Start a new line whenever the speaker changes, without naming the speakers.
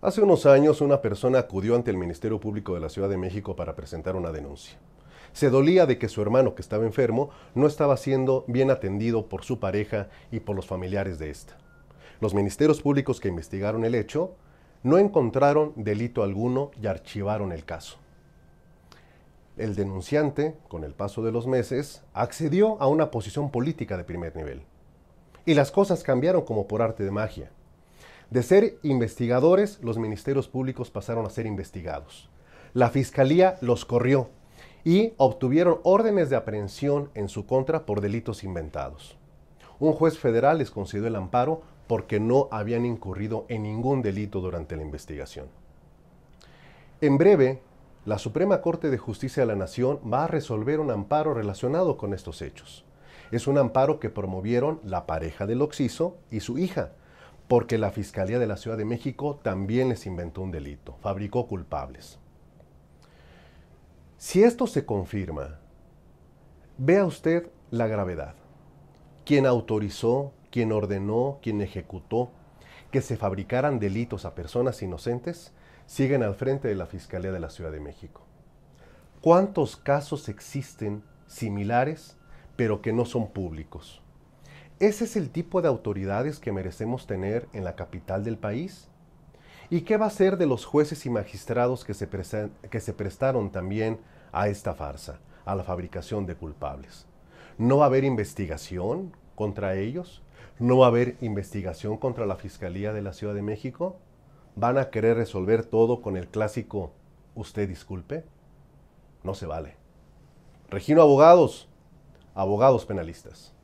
Hace unos años una persona acudió ante el Ministerio Público de la Ciudad de México para presentar una denuncia. Se dolía de que su hermano, que estaba enfermo, no estaba siendo bien atendido por su pareja y por los familiares de ésta. Los ministerios públicos que investigaron el hecho no encontraron delito alguno y archivaron el caso. El denunciante, con el paso de los meses, accedió a una posición política de primer nivel. Y las cosas cambiaron como por arte de magia. De ser investigadores, los ministerios públicos pasaron a ser investigados. La fiscalía los corrió y obtuvieron órdenes de aprehensión en su contra por delitos inventados. Un juez federal les concedió el amparo porque no habían incurrido en ningún delito durante la investigación. En breve, la Suprema Corte de Justicia de la Nación va a resolver un amparo relacionado con estos hechos. Es un amparo que promovieron la pareja del Oxiso y su hija, porque la Fiscalía de la Ciudad de México también les inventó un delito, fabricó culpables. Si esto se confirma, vea usted la gravedad. Quien autorizó, quien ordenó, quien ejecutó que se fabricaran delitos a personas inocentes, siguen al frente de la Fiscalía de la Ciudad de México. ¿Cuántos casos existen similares pero que no son públicos? ¿Ese es el tipo de autoridades que merecemos tener en la capital del país? ¿Y qué va a ser de los jueces y magistrados que se, que se prestaron también a esta farsa, a la fabricación de culpables? ¿No va a haber investigación contra ellos? ¿No va a haber investigación contra la Fiscalía de la Ciudad de México? ¿Van a querer resolver todo con el clásico usted disculpe? No se vale. Regino Abogados, abogados penalistas.